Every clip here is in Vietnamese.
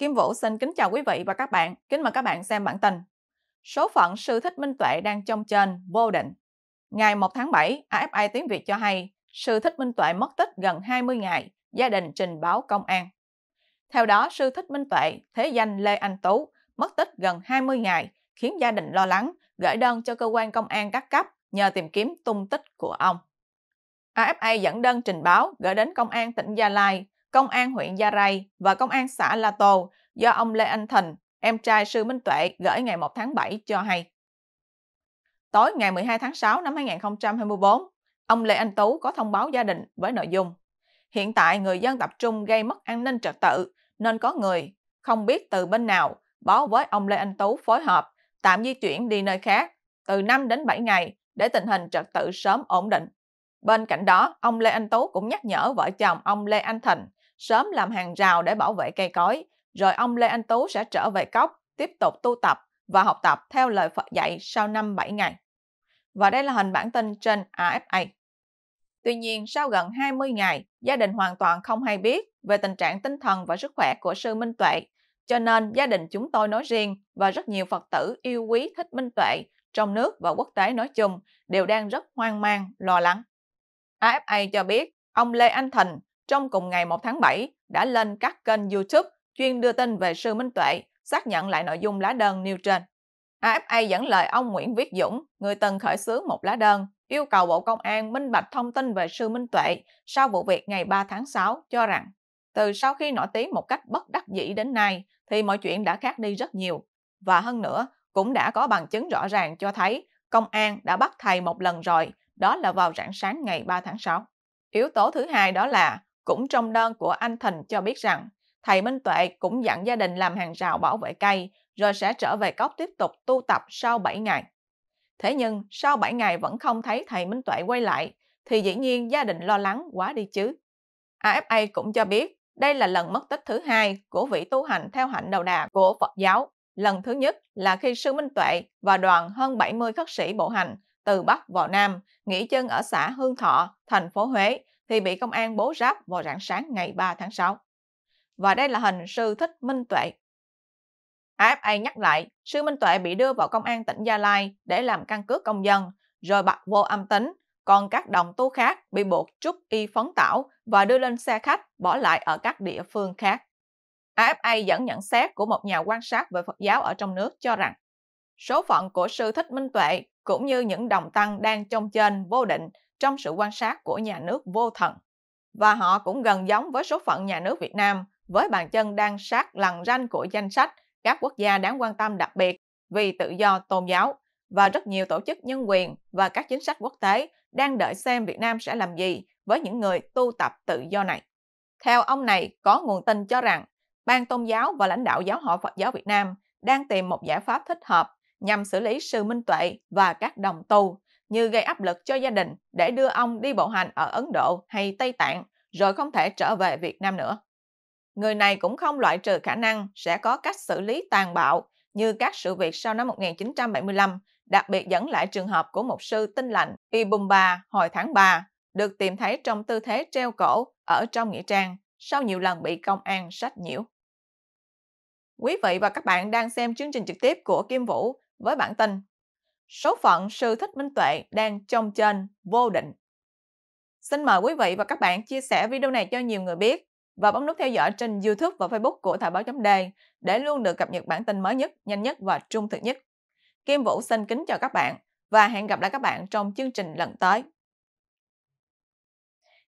Kim Vũ xin kính chào quý vị và các bạn. Kính mời các bạn xem bản tin. Số phận sư thích Minh Tuệ đang trong trên, vô định. Ngày 1 tháng 7, AFI tiếng Việt cho hay sư thích Minh Tuệ mất tích gần 20 ngày, gia đình trình báo công an. Theo đó, sư thích Minh Tuệ, thế danh Lê Anh Tú, mất tích gần 20 ngày, khiến gia đình lo lắng, gửi đơn cho cơ quan công an các cấp nhờ tìm kiếm tung tích của ông. AFA dẫn đơn trình báo gửi đến công an tỉnh Gia Lai Công an huyện Gia Rai và Công an xã La Tô do ông Lê Anh Thành, em trai Sư Minh Tuệ gửi ngày 1 tháng 7 cho hay. Tối ngày 12 tháng 6 năm 2024, ông Lê Anh Tú có thông báo gia đình với nội dung Hiện tại người dân tập trung gây mất an ninh trật tự nên có người không biết từ bên nào báo với ông Lê Anh Tú phối hợp tạm di chuyển đi nơi khác từ 5 đến 7 ngày để tình hình trật tự sớm ổn định. Bên cạnh đó, ông Lê Anh Tú cũng nhắc nhở vợ chồng ông Lê Anh Thành sớm làm hàng rào để bảo vệ cây cối, rồi ông Lê Anh Tú sẽ trở về cốc, tiếp tục tu tập và học tập theo lời Phật dạy sau năm 7 ngày. Và đây là hình bản tin trên AFA. Tuy nhiên, sau gần 20 ngày, gia đình hoàn toàn không hay biết về tình trạng tinh thần và sức khỏe của sư Minh Tuệ, cho nên gia đình chúng tôi nói riêng và rất nhiều Phật tử yêu quý thích Minh Tuệ trong nước và quốc tế nói chung đều đang rất hoang mang, lo lắng. AFA cho biết ông Lê Anh Thịnh, trong cùng ngày 1 tháng 7 đã lên các kênh YouTube chuyên đưa tin về Sư Minh Tuệ, xác nhận lại nội dung lá đơn nêu trên. AFA dẫn lời ông Nguyễn Viết Dũng, người từng khởi xướng một lá đơn, yêu cầu Bộ Công an minh bạch thông tin về Sư Minh Tuệ sau vụ việc ngày 3 tháng 6, cho rằng từ sau khi nổi tiếng một cách bất đắc dĩ đến nay thì mọi chuyện đã khác đi rất nhiều. Và hơn nữa, cũng đã có bằng chứng rõ ràng cho thấy công an đã bắt thầy một lần rồi, đó là vào rạng sáng ngày 3 tháng 6. Yếu tố thứ hai đó là cũng trong đơn của anh Thành cho biết rằng, thầy Minh Tuệ cũng dặn gia đình làm hàng rào bảo vệ cây, rồi sẽ trở về cốc tiếp tục tu tập sau 7 ngày. Thế nhưng, sau 7 ngày vẫn không thấy thầy Minh Tuệ quay lại, thì dĩ nhiên gia đình lo lắng quá đi chứ. AFA cũng cho biết, đây là lần mất tích thứ hai của vị tu hành theo hạnh đầu đà của Phật giáo. Lần thứ nhất là khi Sư Minh Tuệ và đoàn hơn 70 khất sĩ bộ hành từ Bắc vào Nam, nghỉ chân ở xã Hương Thọ, thành phố Huế, thì bị công an bố ráp vào rạng sáng ngày 3 tháng 6. Và đây là hình sư thích Minh Tuệ. AFA nhắc lại, sư Minh Tuệ bị đưa vào công an tỉnh Gia Lai để làm căn cước công dân, rồi bật vô âm tính, còn các đồng tu khác bị buộc trúc y phấn tảo và đưa lên xe khách bỏ lại ở các địa phương khác. AFA dẫn nhận xét của một nhà quan sát về Phật giáo ở trong nước cho rằng số phận của sư Thích Minh Tuệ cũng như những đồng tăng đang trong trên vô định trong sự quan sát của nhà nước vô thần. Và họ cũng gần giống với số phận nhà nước Việt Nam với bàn chân đang sát lằn ranh của danh sách các quốc gia đáng quan tâm đặc biệt vì tự do tôn giáo và rất nhiều tổ chức nhân quyền và các chính sách quốc tế đang đợi xem Việt Nam sẽ làm gì với những người tu tập tự do này. Theo ông này, có nguồn tin cho rằng Ban Tôn giáo và lãnh đạo Giáo hội Phật giáo Việt Nam đang tìm một giải pháp thích hợp nhằm xử lý sự Minh Tuệ và các đồng tu như gây áp lực cho gia đình để đưa ông đi bộ hành ở Ấn Độ hay Tây Tạng rồi không thể trở về Việt Nam nữa. Người này cũng không loại trừ khả năng sẽ có cách xử lý tàn bạo như các sự việc sau năm 1975, đặc biệt dẫn lại trường hợp của một sư tinh lạnh Ibumba hồi tháng 3, được tìm thấy trong tư thế treo cổ ở trong nghĩa trang sau nhiều lần bị công an sách nhiễu. Quý vị và các bạn đang xem chương trình trực tiếp của Kim Vũ với bản tin Số phận sư thích minh tuệ đang trông trên vô định. Xin mời quý vị và các bạn chia sẻ video này cho nhiều người biết và bấm nút theo dõi trên YouTube và Facebook của Thời báo chấm đề để luôn được cập nhật bản tin mới nhất, nhanh nhất và trung thực nhất. Kim Vũ xin kính chào các bạn và hẹn gặp lại các bạn trong chương trình lần tới.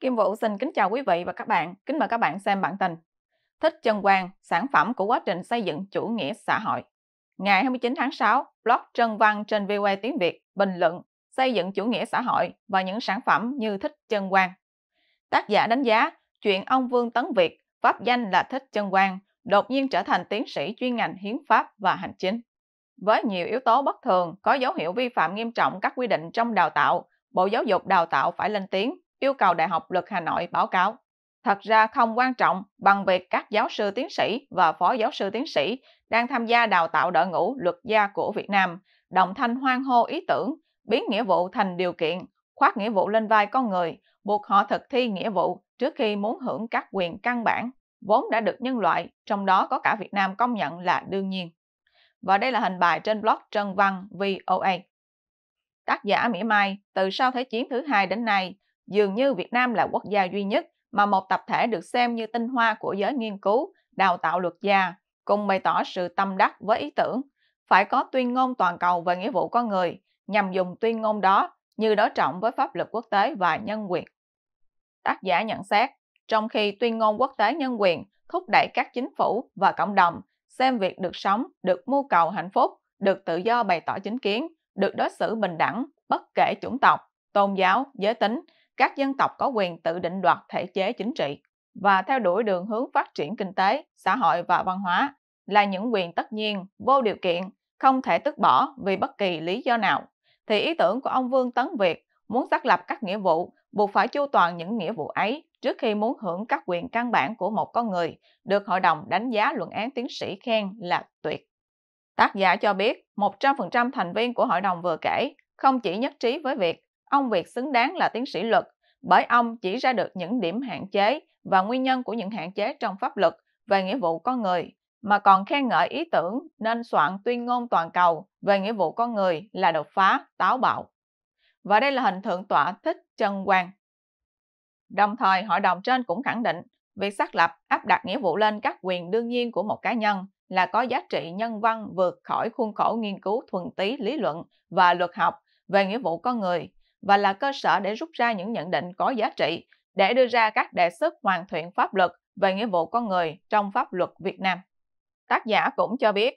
Kim Vũ xin kính chào quý vị và các bạn, kính mời các bạn xem bản tin. Thích Chân quan sản phẩm của quá trình xây dựng chủ nghĩa xã hội. Ngày 29 tháng 6, blog Trân Văn trên VOA tiếng Việt bình luận xây dựng chủ nghĩa xã hội và những sản phẩm như Thích Chân Quang. Tác giả đánh giá chuyện ông Vương Tấn Việt, pháp danh là Thích Chân Quang, đột nhiên trở thành tiến sĩ chuyên ngành hiến pháp và hành chính. Với nhiều yếu tố bất thường, có dấu hiệu vi phạm nghiêm trọng các quy định trong đào tạo, Bộ Giáo dục Đào tạo phải lên tiếng, yêu cầu Đại học Luật Hà Nội báo cáo thật ra không quan trọng bằng việc các giáo sư tiến sĩ và phó giáo sư tiến sĩ đang tham gia đào tạo đội ngũ luật gia của Việt Nam, đồng thanh hoan hô ý tưởng, biến nghĩa vụ thành điều kiện, khoác nghĩa vụ lên vai con người, buộc họ thực thi nghĩa vụ trước khi muốn hưởng các quyền căn bản, vốn đã được nhân loại, trong đó có cả Việt Nam công nhận là đương nhiên. Và đây là hình bài trên blog Trân Văn VOA. Tác giả Mỹ Mai, từ sau Thế chiến thứ hai đến nay, dường như Việt Nam là quốc gia duy nhất mà một tập thể được xem như tinh hoa của giới nghiên cứu, đào tạo luật gia, cùng bày tỏ sự tâm đắc với ý tưởng phải có tuyên ngôn toàn cầu về nghĩa vụ con người nhằm dùng tuyên ngôn đó như đối trọng với pháp luật quốc tế và nhân quyền. Tác giả nhận xét, trong khi tuyên ngôn quốc tế nhân quyền thúc đẩy các chính phủ và cộng đồng xem việc được sống, được mưu cầu hạnh phúc, được tự do bày tỏ chính kiến, được đối xử bình đẳng, bất kể chủng tộc, tôn giáo, giới tính các dân tộc có quyền tự định đoạt thể chế chính trị và theo đuổi đường hướng phát triển kinh tế, xã hội và văn hóa là những quyền tất nhiên, vô điều kiện, không thể tước bỏ vì bất kỳ lý do nào, thì ý tưởng của ông Vương Tấn Việt muốn xác lập các nghĩa vụ buộc phải chu toàn những nghĩa vụ ấy trước khi muốn hưởng các quyền căn bản của một con người được hội đồng đánh giá luận án tiến sĩ khen là tuyệt. Tác giả cho biết 100% thành viên của hội đồng vừa kể không chỉ nhất trí với việc ông Việt xứng đáng là tiến sĩ luật bởi ông chỉ ra được những điểm hạn chế và nguyên nhân của những hạn chế trong pháp luật về nghĩa vụ con người, mà còn khen ngợi ý tưởng nên soạn tuyên ngôn toàn cầu về nghĩa vụ con người là đột phá, táo bạo. Và đây là hình thượng tọa thích Trần Quang. Đồng thời, hội đồng trên cũng khẳng định việc xác lập áp đặt nghĩa vụ lên các quyền đương nhiên của một cá nhân là có giá trị nhân văn vượt khỏi khuôn khổ nghiên cứu thuần túy lý luận và luật học về nghĩa vụ con người và là cơ sở để rút ra những nhận định có giá trị để đưa ra các đề xuất hoàn thiện pháp luật về nghĩa vụ con người trong pháp luật Việt Nam. Tác giả cũng cho biết,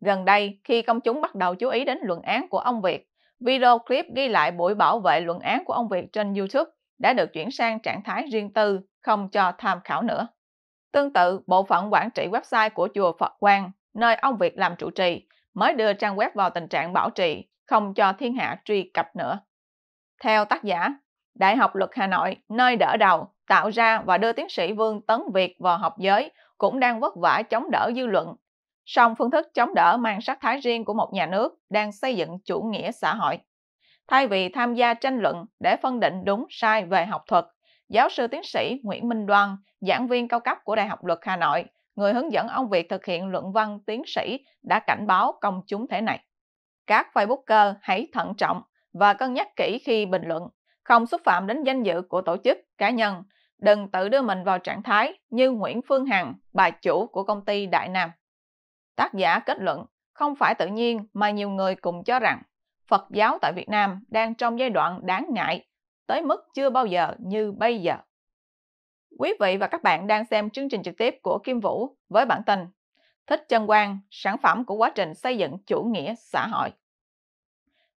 gần đây khi công chúng bắt đầu chú ý đến luận án của ông Việt, video clip ghi lại buổi bảo vệ luận án của ông Việt trên YouTube đã được chuyển sang trạng thái riêng tư, không cho tham khảo nữa. Tương tự, bộ phận quản trị website của chùa Phật Quang, nơi ông Việt làm trụ trì, mới đưa trang web vào tình trạng bảo trì, không cho thiên hạ truy cập nữa. Theo tác giả, Đại học Luật Hà Nội, nơi đỡ đầu, tạo ra và đưa tiến sĩ Vương Tấn Việt vào học giới cũng đang vất vả chống đỡ dư luận. Song phương thức chống đỡ mang sắc thái riêng của một nhà nước đang xây dựng chủ nghĩa xã hội. Thay vì tham gia tranh luận để phân định đúng sai về học thuật, giáo sư tiến sĩ Nguyễn Minh Đoan, giảng viên cao cấp của Đại học Luật Hà Nội, người hướng dẫn ông Việt thực hiện luận văn tiến sĩ đã cảnh báo công chúng thế này. Các Facebooker hãy thận trọng và cân nhắc kỹ khi bình luận, không xúc phạm đến danh dự của tổ chức, cá nhân. Đừng tự đưa mình vào trạng thái như Nguyễn Phương Hằng, bà chủ của công ty Đại Nam. Tác giả kết luận, không phải tự nhiên mà nhiều người cùng cho rằng Phật giáo tại Việt Nam đang trong giai đoạn đáng ngại, tới mức chưa bao giờ như bây giờ. Quý vị và các bạn đang xem chương trình trực tiếp của Kim Vũ với bản tin Thích Chân Quang, sản phẩm của quá trình xây dựng chủ nghĩa xã hội.